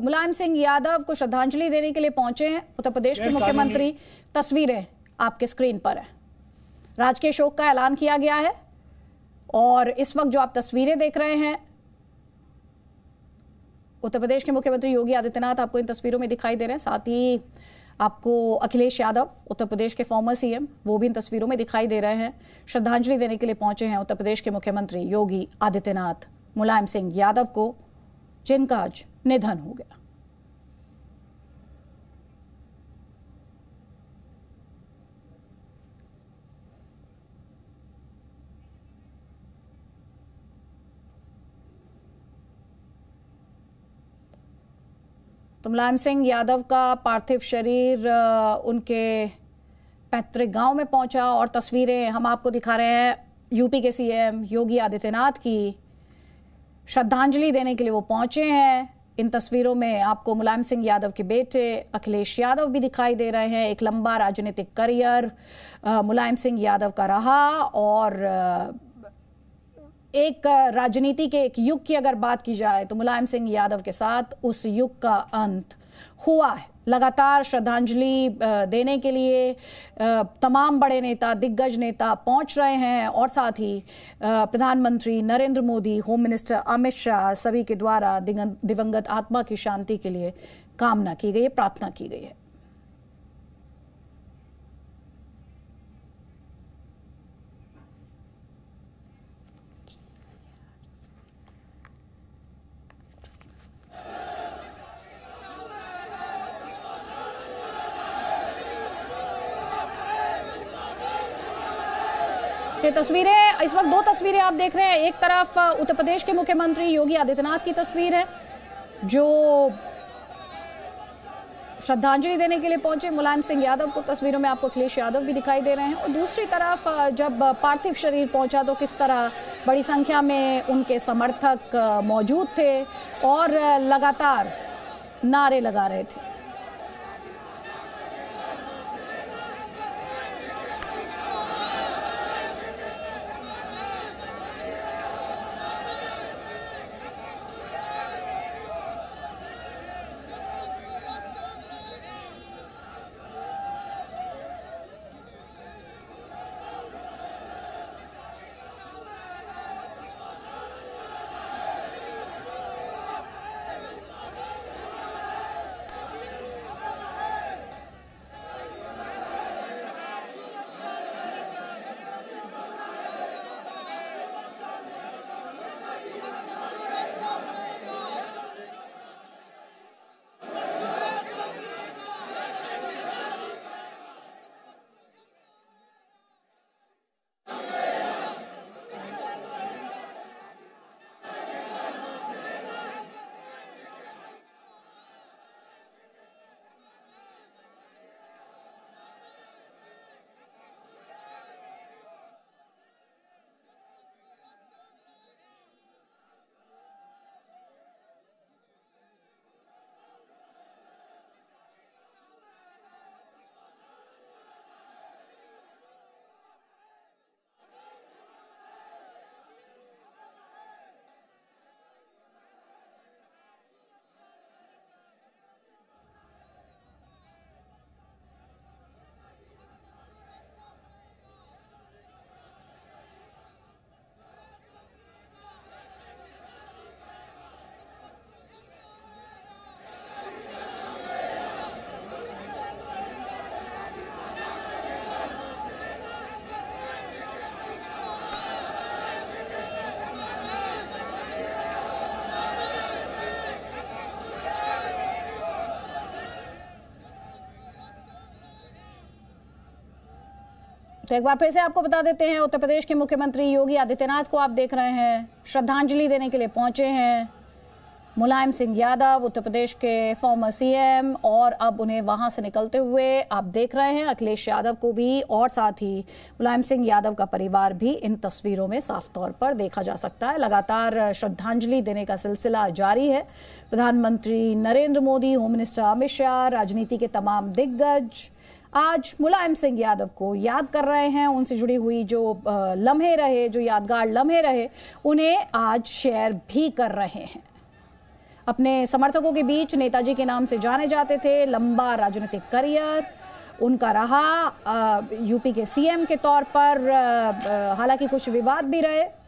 मुलायम सिंह यादव को श्रद्धांजलि देने के लिए पहुंचे हैं उत्तर प्रदेश के मुख्यमंत्री तस्वीरें आपके स्क्रीन पर है राजकीय शोक का ऐलान किया गया है और इस वक्त जो आप तस्वीरें देख रहे हैं उत्तर प्रदेश के मुख्यमंत्री योगी आदित्यनाथ आपको इन तस्वीरों में दिखाई दे रहे हैं साथ ही आपको अखिलेश यादव उत्तर प्रदेश के फॉर्मर सीएम वो भी इन तस्वीरों में दिखाई दे रहे हैं श्रद्धांजलि देने के लिए पहुंचे हैं उत्तर प्रदेश के मुख्यमंत्री योगी आदित्यनाथ मुलायम सिंह यादव को जिनका आज निधन हो गया तो मुलायम सिंह यादव का पार्थिव शरीर उनके पैतृक गांव में पहुंचा और तस्वीरें हम आपको दिखा रहे हैं यूपी के सीएम योगी आदित्यनाथ की श्रद्धांजलि देने के लिए वो पहुंचे हैं इन तस्वीरों में आपको मुलायम सिंह यादव के बेटे अखिलेश यादव भी दिखाई दे रहे हैं एक लंबा राजनीतिक करियर मुलायम सिंह यादव का रहा और एक राजनीति के एक युग की अगर बात की जाए तो मुलायम सिंह यादव के साथ उस युग का अंत हुआ है लगातार श्रद्धांजलि देने के लिए तमाम बड़े नेता दिग्गज नेता पहुंच रहे हैं और साथ ही प्रधानमंत्री नरेंद्र मोदी होम मिनिस्टर अमित शाह सभी के द्वारा दिवंगत आत्मा की शांति के लिए कामना की गई है प्रार्थना की गई है ये तस्वीरें इस वक्त दो तस्वीरें आप देख रहे हैं एक तरफ उत्तर प्रदेश के मुख्यमंत्री योगी आदित्यनाथ की तस्वीर है जो श्रद्धांजलि देने के लिए पहुंचे मुलायम सिंह यादव को तस्वीरों में आपको अखिलेश यादव भी दिखाई दे रहे हैं और दूसरी तरफ जब पार्थिव शरीर पहुंचा तो किस तरह बड़ी संख्या में उनके समर्थक मौजूद थे और लगातार नारे लगा रहे थे तो एक बार फिर से आपको बता देते हैं उत्तर प्रदेश के मुख्यमंत्री योगी आदित्यनाथ को आप देख रहे हैं श्रद्धांजलि देने के लिए पहुंचे हैं मुलायम सिंह यादव उत्तर प्रदेश के फॉर्मर सीएम और अब उन्हें वहां से निकलते हुए आप देख रहे हैं अखिलेश यादव को भी और साथ ही मुलायम सिंह यादव का परिवार भी इन तस्वीरों में साफ तौर पर देखा जा सकता है लगातार श्रद्धांजलि देने का सिलसिला जारी है प्रधानमंत्री नरेंद्र मोदी होम मिनिस्टर अमित शाह राजनीति के तमाम दिग्गज आज मुलायम सिंह यादव को याद कर रहे हैं उनसे जुड़ी हुई जो लम्हे रहे जो यादगार लम्हे रहे उन्हें आज शेयर भी कर रहे हैं अपने समर्थकों के बीच नेताजी के नाम से जाने जाते थे लंबा राजनीतिक करियर उनका रहा यूपी के सीएम के तौर पर हालांकि कुछ विवाद भी रहे